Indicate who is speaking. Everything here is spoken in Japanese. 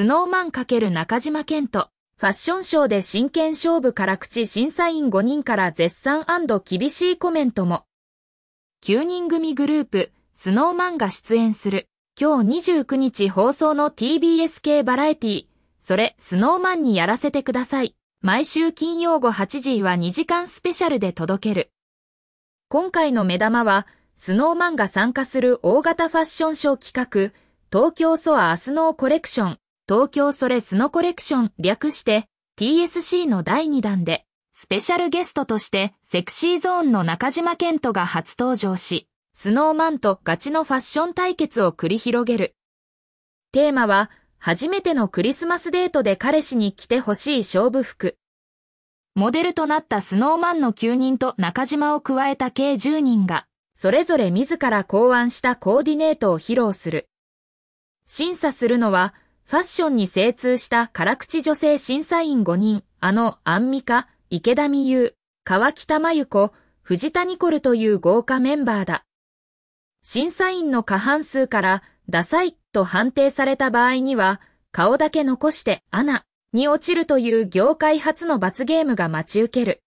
Speaker 1: スノーマン×中島健人、ファッションショーで真剣勝負から口審査員5人から絶賛厳しいコメントも。9人組グループ、スノーマンが出演する、今日29日放送の TBS 系バラエティ、それ、スノーマンにやらせてください。毎週金曜午8時は2時間スペシャルで届ける。今回の目玉は、スノーマンが参加する大型ファッションショー企画、東京ソアアスノーコレクション東京それスノコレクション略して TSC の第2弾で、スペシャルゲストとしてセクシーゾーンの中島健人が初登場し、スノーマンとガチのファッション対決を繰り広げる。テーマは、初めてのクリスマスデートで彼氏に着てほしい勝負服。モデルとなったスノーマンの9人と中島を加えた計10人が、それぞれ自ら考案したコーディネートを披露する。審査するのは、ファッションに精通した辛口女性審査員5人、あのアンミカ、池田美優、川北真由子、藤田ニコルという豪華メンバーだ。審査員の過半数からダサいと判定された場合には、顔だけ残してアナに落ちるという業界初の罰ゲームが待ち受ける。